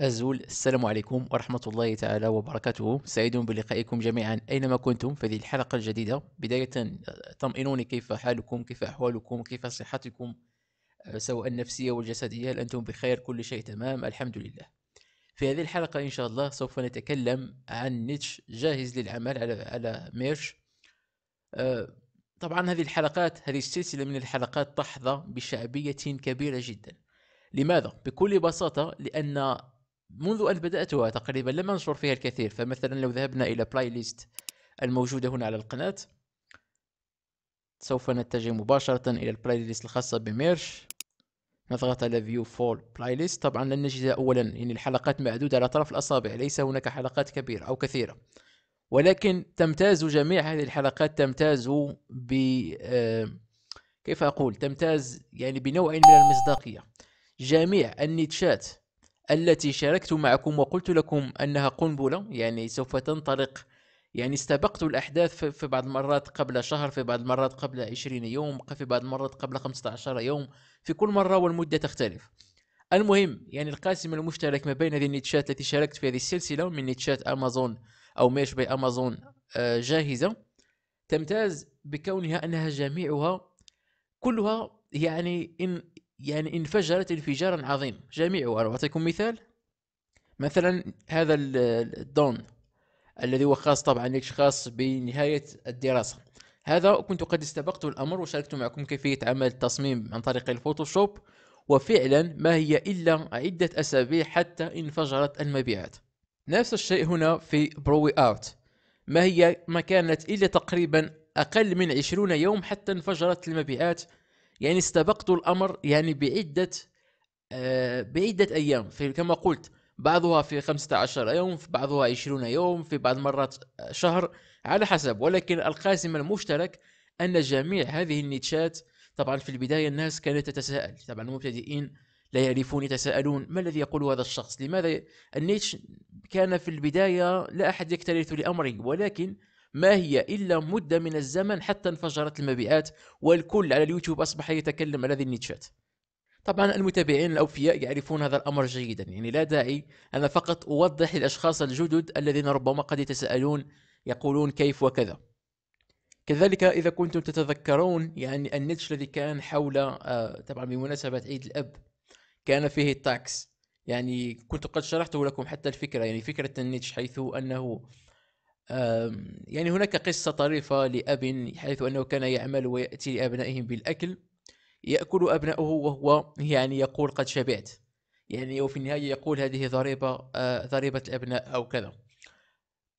أزول السلام عليكم ورحمة الله تعالى وبركاته سعيد بلقائكم جميعا أينما كنتم في هذه الحلقة الجديدة بداية طمئنوني كيف حالكم كيف أحوالكم كيف صحتكم آه، سواء النفسية والجسدية هل أنتم بخير كل شيء تمام الحمد لله في هذه الحلقة إن شاء الله سوف نتكلم عن نيتش جاهز للعمل على على ميرش آه، طبعا هذه الحلقات هذه السلسلة من الحلقات تحظى بشعبية كبيرة جدا لماذا؟ بكل بساطة لأن منذ أن بدأتها تقريبا لم أنشر فيها الكثير فمثلا لو ذهبنا إلى بلاي ليست الموجودة هنا على القناة سوف نتجه مباشرة إلى البلاي ليست الخاصة بميرش نضغط على فيو فول بلاي ليست طبعا لن نجد أولا أن يعني الحلقات معدودة على طرف الأصابع ليس هناك حلقات كبيرة أو كثيرة ولكن تمتاز جميع هذه الحلقات تمتاز ب آه، كيف أقول تمتاز يعني بنوع من المصداقية جميع النيتشات التي شاركت معكم وقلت لكم أنها قنبلة يعني سوف تنطلق يعني استبقت الأحداث في بعض المرات قبل شهر في بعض المرات قبل 20 يوم في بعض المرات قبل 15 يوم في كل مرة والمدة تختلف المهم يعني القاسم المشترك ما بين هذه النيتشات التي شاركت في هذه السلسلة من نيتشات أمازون أو ميش باي أمازون آه، جاهزة تمتاز بكونها أنها جميعها كلها يعني إن يعني انفجرت انفجارا عظيم جميعها أعطيكم مثال مثلا هذا الدون الذي هو خاص طبعا خاص بنهاية الدراسة هذا كنت قد استبقت الأمر وشاركت معكم كيفية عمل التصميم عن طريق الفوتوشوب وفعلا ما هي إلا عدة أسابيع حتى انفجرت المبيعات نفس الشيء هنا في بروي أوت ما هي ما كانت إلا تقريبا أقل من 20 يوم حتى انفجرت المبيعات يعني استبقت الأمر يعني بعدة آه، بعدة أيام كما قلت بعضها في 15 يوم في بعضها 20 يوم في بعض مرات آه، شهر على حسب ولكن القاسم المشترك أن جميع هذه النيتشات طبعا في البداية الناس كانت تتساءل طبعا المبتدئين لا يعرفون يتساءلون ما الذي يقول هذا الشخص لماذا النيتش كان في البداية لا أحد يكترث لأمره ولكن ما هي إلا مدة من الزمن حتى انفجرت المبيعات والكل على اليوتيوب أصبح يتكلم على هذه النيتشات طبعا المتابعين الأوفياء يعرفون هذا الأمر جيدا يعني لا داعي أنا فقط أوضح للأشخاص الجدد الذين ربما قد يتساءلون يقولون كيف وكذا كذلك إذا كنتم تتذكرون يعني النيتش الذي كان حول آه، طبعا بمناسبة عيد الأب كان فيه التاكس يعني كنت قد شرحته لكم حتى الفكرة يعني فكرة النيتش حيث أنه يعني هناك قصة طريفة لأب حيث أنه كان يعمل ويأتي لأبنائهم بالأكل يأكل أبنائه وهو يعني يقول قد شبعت يعني وفي النهاية يقول هذه ضريبة آه، ضريبة الأبناء أو كذا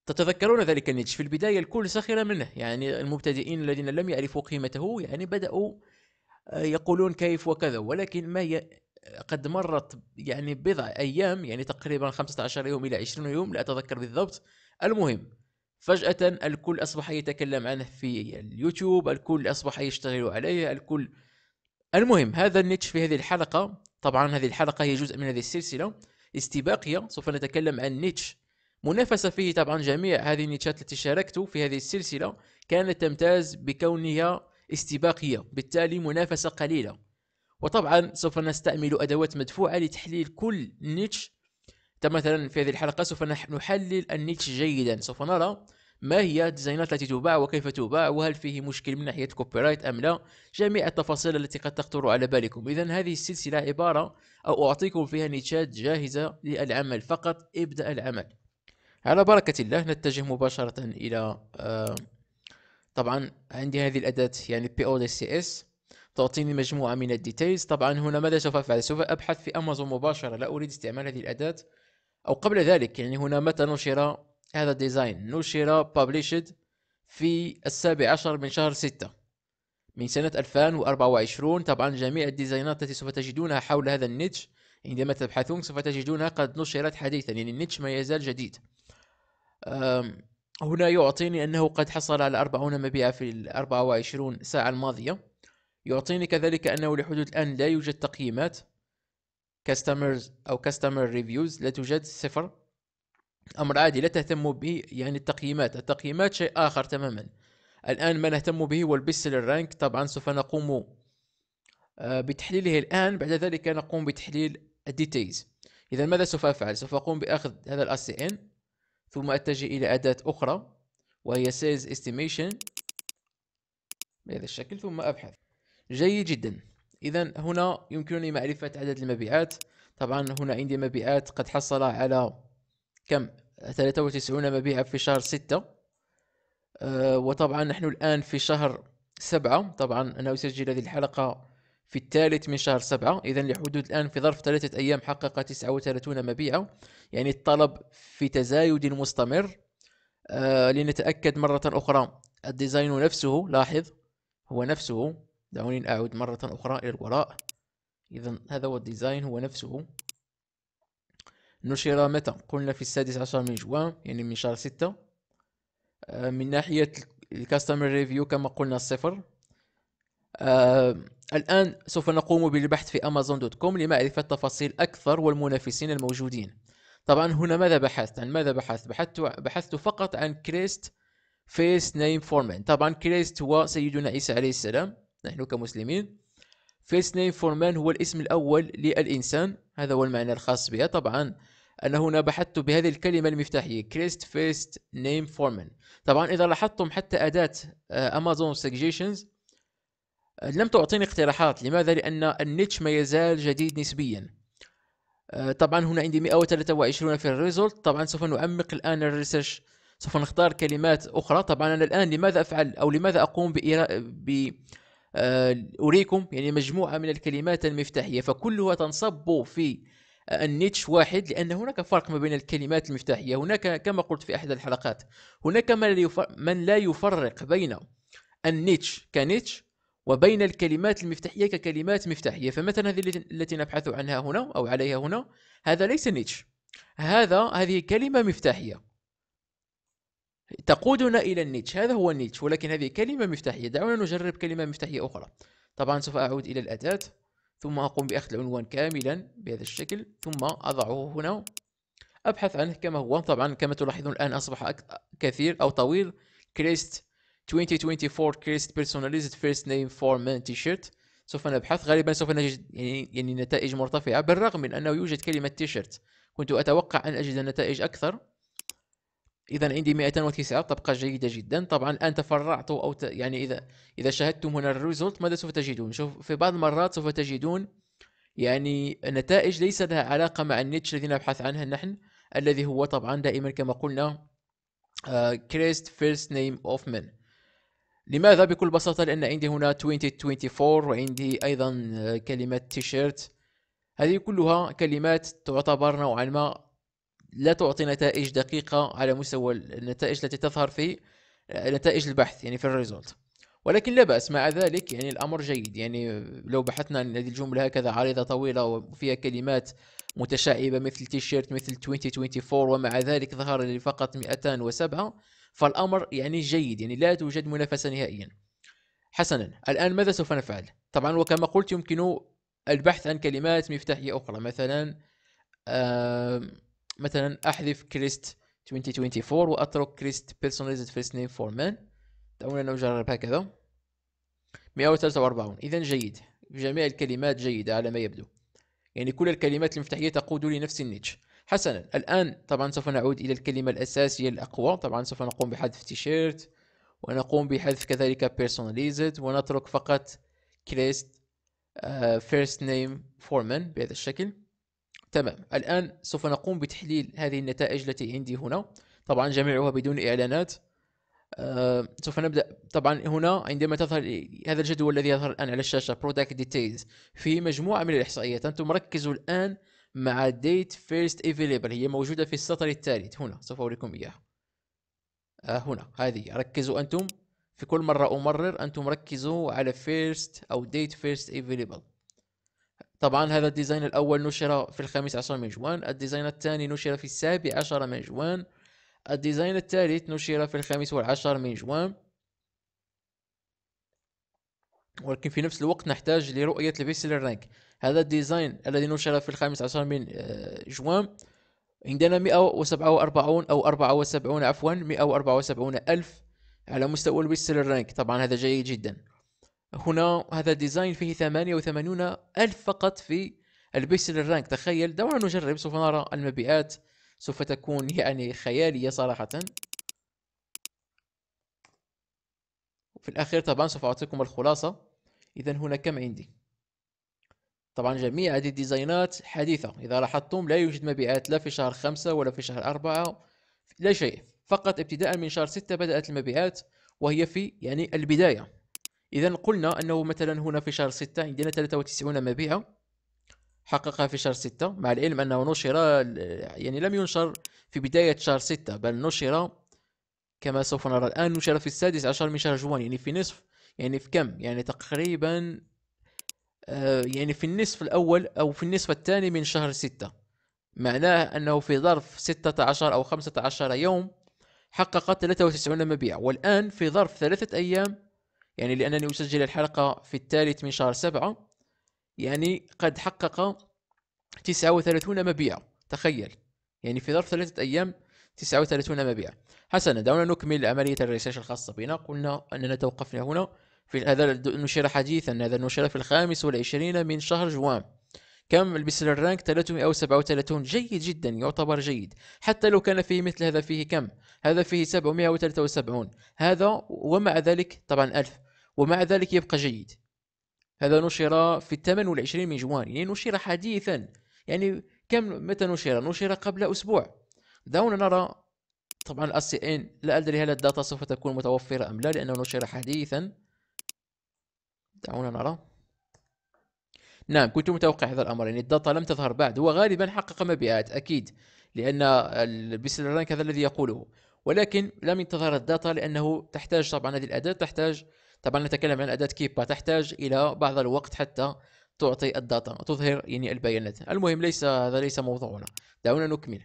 تتذكرون ذلك النيتش في البداية الكل سخر منه يعني المبتدئين الذين لم يعرفوا قيمته يعني بدأوا آه، يقولون كيف وكذا ولكن ما قد مرت يعني بضع أيام يعني تقريبا 15 يوم إلى 20 يوم لا أتذكر بالضبط المهم فجأة الكل أصبح يتكلم عنه في اليوتيوب الكل أصبح يشتغل عليه الكل المهم هذا النيتش في هذه الحلقة طبعا هذه الحلقة هي جزء من هذه السلسلة استباقية سوف نتكلم عن نيتش منافسة فيه طبعا جميع هذه النيتشات التي شاركت في هذه السلسلة كانت تمتاز بكونها استباقية بالتالي منافسة قليلة وطبعا سوف نستعمل أدوات مدفوعة لتحليل كل نيتش مثلا في هذه الحلقة سوف نحلل النيتش جيدا سوف نرى ما هي الديزاينات التي تباع وكيف تباع وهل فيه مشكل من ناحية كوبي رايت أم لا جميع التفاصيل التي قد تخطر على بالكم إذا هذه السلسلة عبارة أو أعطيكم فيها نيتشات جاهزة للعمل فقط ابدأ العمل على بركة الله نتجه مباشرة إلى آه طبعا عندي هذه الأداة يعني بي او دي سي اس تعطيني مجموعة من الديتيلز طبعا هنا ماذا سوف أفعل سوف أبحث في أمازون مباشرة لا أريد استعمال هذه الأداة او قبل ذلك يعني هنا متى نشر هذا الديزاين نشر بابليشد في السابع عشر من شهر ستة من سنة 2024 طبعا جميع الديزاينات التي سوف تجدونها حول هذا النيتش عندما تبحثون سوف تجدونها قد نشرت حديثا يعني النيتش ما يزال جديد هنا يعطيني أنه قد حصل على 40 مبيعة في ال 24 ساعة الماضية يعطيني كذلك أنه لحدود الآن لا يوجد تقييمات كاستمرز او كاستمر ريفيوز لا توجد صفر امر عادي لا تهتم به يعني التقييمات التقييمات شيء اخر تماما الان ما نهتم به هو البيسل رانك طبعا سوف نقوم آه، بتحليله الان بعد ذلك نقوم بتحليل الديتيلز اذا ماذا سوف افعل سوف اقوم باخذ هذا الاس ان ثم اتجه الى اداه اخرى وهي سيلز استيميشن بهذا الشكل ثم ابحث جيد جدا اذا هنا يمكنني معرفة عدد المبيعات طبعا هنا عندي مبيعات قد حصل على كم 93 مبيعا في شهر 6 أه وطبعا نحن الآن في شهر 7 طبعا أنا أسجل هذه الحلقة في الثالث من شهر 7 إذا لحدود الآن في ظرف ثلاثة أيام حقق 39 مبيعا يعني الطلب في تزايد مستمر أه لنتأكد مرة أخرى الديزاين نفسه لاحظ هو نفسه دعوني أعود مرة أخرى إلى الوراء إذا هذا هو الديزاين هو نفسه نشر متى قلنا في السادس عشر من جوان يعني من شهر ستة آه، من ناحية الكاستمر ريفيو كما قلنا صفر آه، الآن سوف نقوم بالبحث في أمازون دوت كوم لمعرفة تفاصيل أكثر والمنافسين الموجودين طبعا هنا ماذا بحثت عن ماذا بحثت بحثت بحثت فقط عن كريست فيس نيم فورمان طبعا كريست هو سيدنا عيسى عليه السلام نحن كمسلمين فيرست نيم فور مان هو الاسم الأول للإنسان هذا هو المعنى الخاص بها طبعا أنا هنا بحثت بهذه الكلمة المفتاحية كريست فيرست نيم فور مان طبعا إذا لاحظتم حتى أداة أمازون آه، آه، سجيشنز لم تعطيني اقتراحات لماذا؟ لأن النيتش ما يزال جديد نسبيا آه، طبعا هنا عندي 123 في الريزولت طبعا سوف نعمق الآن الريسيرش سوف نختار كلمات أخرى طبعا أنا الآن لماذا أفعل أو لماذا أقوم بإرا... ب... آه، أريكم يعني مجموعة من الكلمات المفتاحية فكلها تنصب في آه، النيتش واحد لأن هناك فرق ما بين الكلمات المفتاحية هناك كما قلت في أحد الحلقات هناك من لا يفرق بين النيتش كنيتش وبين الكلمات المفتاحية ككلمات مفتاحية فمثلا هذه التي نبحث عنها هنا أو عليها هنا هذا ليس نيتش هذا هذه كلمة مفتاحية تقودنا إلى النيتش هذا هو النيتش ولكن هذه كلمة مفتاحية دعونا نجرب كلمة مفتاحية أخرى طبعا سوف أعود إلى الأداة ثم أقوم بأخذ العنوان كاملا بهذا الشكل ثم أضعه هنا أبحث عنه كما هو طبعا كما تلاحظون الآن أصبح كثير أو طويل كريست 2024 كريست بيرسوناليزد فيرست نيم فور مان تي شيرت سوف نبحث غالبا سوف نجد يعني, يعني نتائج مرتفعة بالرغم من أنه يوجد كلمة تي شيرت كنت أتوقع أن أجد نتائج أكثر اذا عندي 209 طبقه جيده جدا طبعا الان تفرعت او ت... يعني اذا اذا شاهدتم هنا الريزولت ماذا سوف تجدون شوف في بعض المرات سوف تجدون يعني نتائج ليس لها علاقه مع النيتش الذي نبحث عنها نحن الذي هو طبعا دائما كما قلنا كريست فيرست نيم اوف مان لماذا بكل بساطة لأن عندي هنا 2024 وعندي أيضا آه، كلمة تيشيرت هذه كلها كلمات تعتبر نوعا ما لا تعطي نتائج دقيقة على مستوى النتائج التي تظهر في آه، نتائج البحث يعني في الريزولت ولكن لا بأس مع ذلك يعني الأمر جيد يعني لو بحثنا عن هذه الجملة هكذا عريضة طويلة وفيها كلمات متشعبة مثل تيشيرت مثل 2024 ومع ذلك ظهر لي فقط 207 فالأمر يعني جيد يعني لا توجد منافسة نهائيا حسنا الآن ماذا سوف نفعل؟ طبعا وكما قلت يمكن البحث عن كلمات مفتاحية أخرى مثلا آه مثلا احذف كريست 2024 واترك كريست بيرسوناليزد فيرست نيم فور مان دعونا نجرب هكذا 143 اذا جيد جميع الكلمات جيدة على ما يبدو يعني كل الكلمات المفتاحية تقود لنفس النيتش حسنا الآن طبعا سوف نعود إلى الكلمة الأساسية الأقوى طبعا سوف نقوم بحذف تيشيرت ونقوم بحذف كذلك personalized ونترك فقط كريست فيرست آه، first name foreman بهذا الشكل تمام الآن سوف نقوم بتحليل هذه النتائج التي عندي هنا طبعا جميعها بدون إعلانات أه، سوف نبدأ طبعا هنا عندما تظهر هذا الجدول الذي يظهر الآن على الشاشة Product Details في مجموعة من الإحصائيات أنتم ركزوا الآن مع date first available هي موجودة في السطر الثالث هنا سوف أوريكم إياها آه هنا هذه ركزوا أنتم في كل مرة أمرر أنتم ركزوا على first أو date first available طبعا هذا الديزاين الأول نشر في الخامس عشر من جوان الديزاين الثاني نشر في السابع عشر من جوان الديزاين الثالث نشر في الخامس والعشر من جوان ولكن في نفس الوقت نحتاج لرؤية البيسل رانك هذا الديزاين الذي نشر في الخامس عشر من آه، جوان عندنا 147 أو 74 عفوا 174 ألف على مستوى البيسل رانك طبعا هذا جيد جدا هنا هذا ديزاين فيه 88 ألف فقط في البيسل الرانك تخيل دعونا نجرب سوف نرى المبيعات سوف تكون يعني خيالية صراحة في الأخير طبعا سوف أعطيكم الخلاصة إذا هنا كم عندي طبعا جميع هذه الديزاينات حديثة إذا لاحظتم لا يوجد مبيعات لا في شهر خمسة ولا في شهر أربعة لا شيء فقط ابتداء من شهر ستة بدأت المبيعات وهي في يعني البداية إذا قلنا أنه مثلا هنا في شهر ستة عندنا 93 مبيعا حققها في شهر ستة مع العلم أنه نشر يعني لم ينشر في بداية شهر ستة بل نشر كما سوف نرى الآن نشر في السادس عشر من شهر جوان يعني في نصف يعني في كم يعني تقريبا آه، يعني في النصف الأول أو في النصف الثاني من شهر ستة معناه أنه في ظرف ستة عشر أو خمسة عشر يوم حقق 93 مبيع والآن في ظرف ثلاثة أيام يعني لأنني أسجل الحلقة في الثالث من شهر سبعة يعني قد حقق 39 مبيع تخيل يعني في ظرف ثلاثة أيام 39 مبيع حسنا دعونا نكمل عملية الريسيرش الخاصة بنا قلنا أننا توقفنا هنا في هذا النشرة حديثا هذا النشرة في الخامس والعشرين من شهر جوان كم البسل الرانك 337 جيد جدا يعتبر جيد حتى لو كان فيه مثل هذا فيه كم هذا فيه 773 هذا ومع ذلك طبعا 1000 ومع ذلك يبقى جيد هذا نشر في 28 من جوان يعني نشر حديثا يعني كم متى نشر نشر قبل أسبوع دعونا نرى طبعا السي سي ان لا ادري هل الداتا سوف تكون متوفره ام لا لانه نشر حديثا دعونا نرى نعم كنت متوقع هذا الامر يعني الداتا لم تظهر بعد وغالبا حقق مبيعات اكيد لان البيسل رانك هذا الذي يقوله ولكن لم تظهر الداتا لانه تحتاج طبعا هذه الاداه تحتاج طبعا نتكلم عن أداة كيبا تحتاج إلى بعض الوقت حتى تعطي الداتا تظهر يعني البيانات المهم ليس هذا ليس موضوعنا دعونا نكمل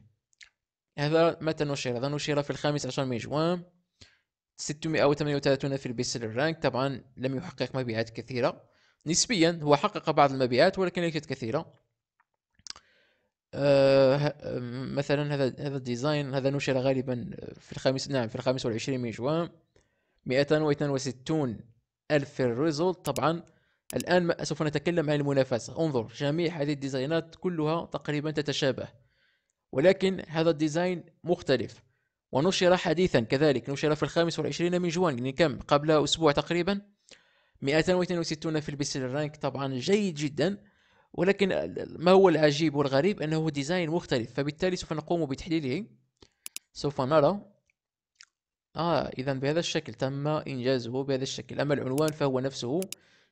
هذا متى نشر هذا نشر في الخامس عشر من جوان 638 في البيسل الرانك طبعا لم يحقق مبيعات كثيرة نسبيا هو حقق بعض المبيعات ولكن ليست كثيرة آه مثلا هذا هذا الديزاين هذا نشر غالبا في الخامس نعم في الخامس والعشرين من جوان 262 ألف في الريزولت طبعا الآن سوف نتكلم عن المنافسة انظر جميع هذه الديزاينات كلها تقريبا تتشابه ولكن هذا الديزاين مختلف ونشر حديثا كذلك نشر في الخامس والعشرين من جوان يعني كم قبل أسبوع تقريبا 262 في البيسل رانك طبعا جيد جدا ولكن ما هو العجيب والغريب أنه ديزاين مختلف فبالتالي سوف نقوم بتحليله سوف نرى آه إذا بهذا الشكل تم إنجازه بهذا الشكل أما العنوان فهو نفسه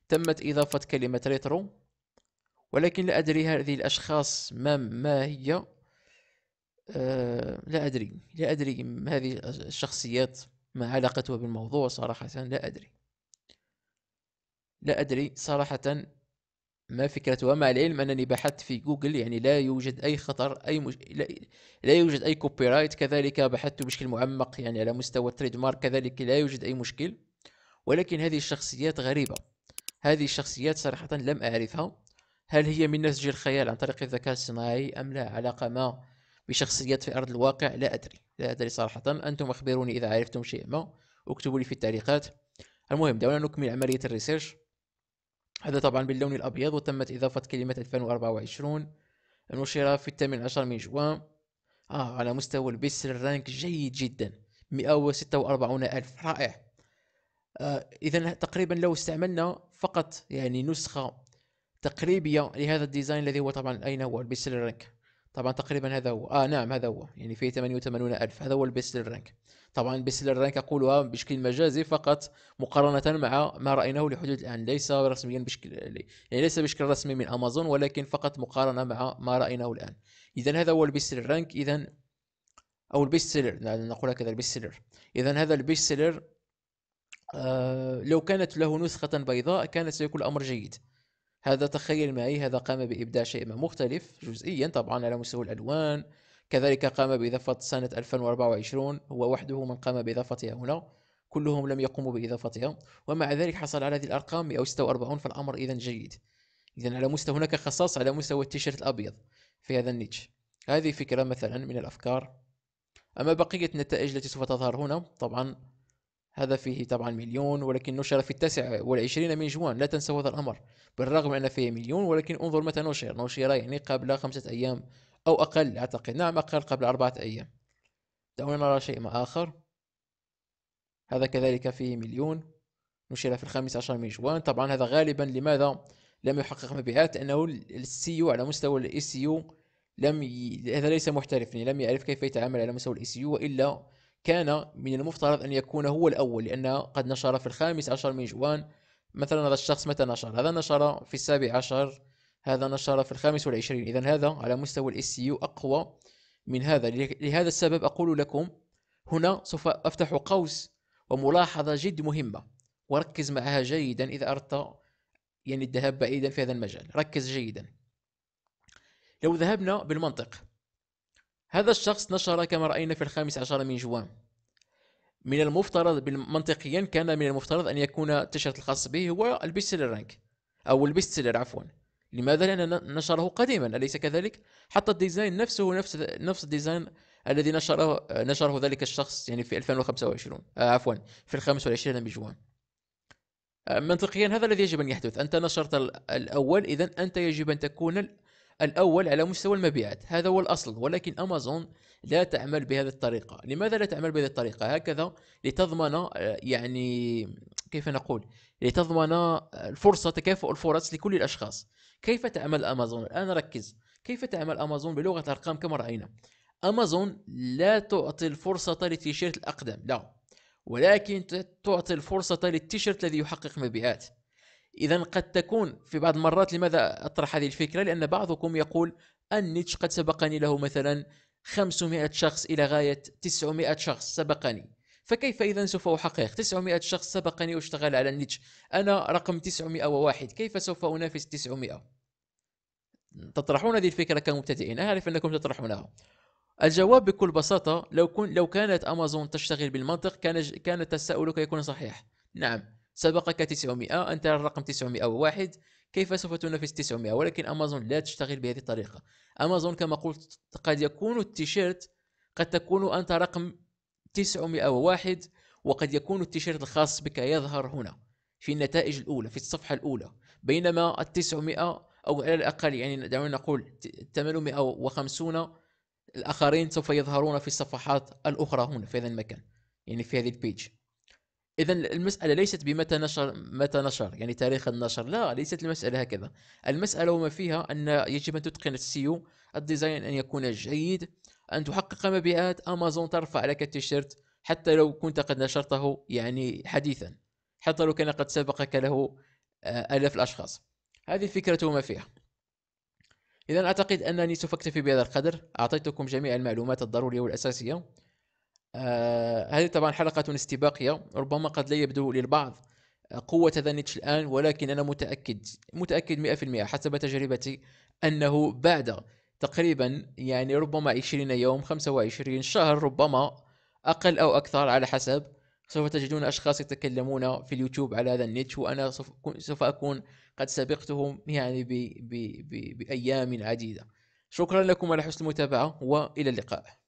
تمت إضافة كلمة ريترو ولكن لا أدري هذه الأشخاص ما ما هي آه لا أدري لا أدري هذه الشخصيات ما علاقتها بالموضوع صراحة لا أدري لا أدري صراحة ما فكرة مع العلم أنني بحثت في جوجل يعني لا يوجد أي خطر أي مج... لا... لا يوجد أي كوبي رايت كذلك بحثت بشكل معمق يعني على مستوى التريد مارك كذلك لا يوجد أي مشكل ولكن هذه الشخصيات غريبة هذه الشخصيات صراحة لم أعرفها هل هي من نسج الخيال عن طريق الذكاء الصناعي أم لا علاقة ما بشخصيات في أرض الواقع لا أدري لا أدري صراحة أنتم أخبروني إذا عرفتم شيء ما اكتبوا لي في التعليقات المهم دعونا نكمل عملية الريسيرش هذا طبعا باللون الأبيض وتمت إضافة كلمة 2024 نشر في الثامن عشر من جوان آه على مستوى البسر الرانك جيد جدا 146 ألف رائع آه إذا تقريبا لو استعملنا فقط يعني نسخة تقريبية لهذا الديزاين الذي هو طبعا أين هو البسر الرانك طبعا تقريبا هذا هو اه نعم هذا هو يعني في 88 ألف هذا هو البيست رانك طبعا البيست رانك أقولها بشكل مجازي فقط مقارنة مع ما رأيناه لحدود الآن ليس رسميا بشكل يعني ليس بشكل رسمي من أمازون ولكن فقط مقارنة مع ما رأيناه الآن إذا هذا هو البيست رانك إذا أو البيست سيلر نقول هكذا البيست سيلر إذا هذا البيست سيلر آه لو كانت له نسخة بيضاء كان سيكون الأمر جيد هذا تخيل معي هذا قام بإبداع شيء ما مختلف جزئيا طبعا على مستوى الألوان كذلك قام بإضافة سنة 2024 هو وحده من قام بإضافتها هنا كلهم لم يقوموا بإضافتها ومع ذلك حصل على هذه الأرقام 146 فالأمر إذا جيد إذا على مستوى هناك خصاص على مستوى التيشيرت الأبيض في هذا النيتش هذه فكرة مثلا من الأفكار أما بقية النتائج التي سوف تظهر هنا طبعا هذا فيه طبعا مليون ولكن نشر في التاسع والعشرين من جوان لا تنسوا هذا الأمر بالرغم أن فيه مليون ولكن انظر متى نشر نشر يعني قبل خمسة أيام أو أقل أعتقد نعم أقل قبل أربعة أيام دعونا نرى شيء ما آخر هذا كذلك فيه مليون نشر في الخامس عشر من جوان طبعا هذا غالبا لماذا لم يحقق مبيعات لأنه السيو على مستوى الاي سي يو لم ي... هذا ليس يعني لم يعرف كيف يتعامل على مستوى الاي سي يو والا كان من المفترض أن يكون هو الأول لأنه قد نشر في الخامس عشر من جوان مثلا هذا الشخص متى نشر هذا نشر في السابع عشر هذا نشر في الخامس والعشرين إذا هذا على مستوى الاس يو أقوى من هذا لهذا السبب أقول لكم هنا سوف أفتح قوس وملاحظة جد مهمة وركز معها جيدا إذا أردت يعني الذهاب بعيدا في هذا المجال ركز جيدا لو ذهبنا بالمنطق هذا الشخص نشر كما رأينا في الخامس عشر من جوان من المفترض منطقيا كان من المفترض أن يكون التيشيرت الخاص به هو البيست سيلر رانك أو البيست سيلر عفوا لماذا؟ لأن نشره قديما أليس كذلك؟ حتى الديزاين نفسه نفس نفس الديزاين الذي نشره نشره ذلك الشخص يعني في 2025 آه عفوا في 25 من جوان آه، منطقيا هذا الذي يجب ان يحدث انت نشرت الاول اذا انت يجب ان تكون الأول على مستوى المبيعات هذا هو الأصل ولكن أمازون لا تعمل بهذه الطريقة لماذا لا تعمل بهذه الطريقة هكذا لتضمن آه، يعني كيف نقول لتضمن آه، الفرصة تكافؤ الفرص لكل الأشخاص كيف تعمل أمازون الآن ركز كيف تعمل أمازون بلغة الأرقام كما رأينا أمازون لا تعطي الفرصة للتيشيرت الأقدم لا ولكن تعطي الفرصة للتيشيرت الذي يحقق مبيعات إذا قد تكون في بعض المرات لماذا أطرح هذه الفكرة؟ لأن بعضكم يقول ان نيتش قد سبقني له مثلا 500 شخص إلى غاية 900 شخص سبقني فكيف إذا سوف أحقق 900 شخص سبقني واشتغل على النيتش أنا رقم 901 كيف سوف أنافس 900 تطرحون هذه الفكرة كمبتدئين أعرف أنكم تطرحونها الجواب بكل بساطة لو كنت لو كانت أمازون تشتغل بالمنطق كان كان تساؤلك يكون صحيح نعم سبقك 900 أنت الرقم 901 كيف سوف تنافس 900 ولكن أمازون لا تشتغل بهذه الطريقة أمازون كما قلت قد يكون التيشيرت قد تكون أنت رقم 901 وقد يكون التيشيرت الخاص بك يظهر هنا في النتائج الأولى في الصفحة الأولى بينما التسعمائة أو على الأقل يعني دعونا نقول 850 الآخرين سوف يظهرون في الصفحات الأخرى هنا في هذا المكان يعني في هذه البيج اذا المساله ليست بمتى نشر متى نشر يعني تاريخ النشر لا ليست المساله هكذا المساله وما فيها ان يجب ان تتقن السيو الديزاين ان يكون جيد ان تحقق مبيعات امازون ترفع لك التيشيرت حتى لو كنت قد نشرته يعني حديثا حتى لو كان قد سبقك له آه، الاف الاشخاص هذه الفكرة وما فيها اذا اعتقد انني سوف اكتفي بهذا القدر اعطيتكم جميع المعلومات الضروريه والاساسيه آه، هذه طبعا حلقة استباقية ربما قد لا يبدو للبعض قوة ذنيتش الآن ولكن أنا متأكد متأكد 100% حسب تجربتي أنه بعد تقريبا يعني ربما 20 يوم 25 شهر ربما أقل أو أكثر على حسب سوف تجدون أشخاص يتكلمون في اليوتيوب على هذا النيتش وأنا سوف أكون قد سبقتهم يعني ب ب بأيام عديدة شكرا لكم على حسن المتابعة وإلى اللقاء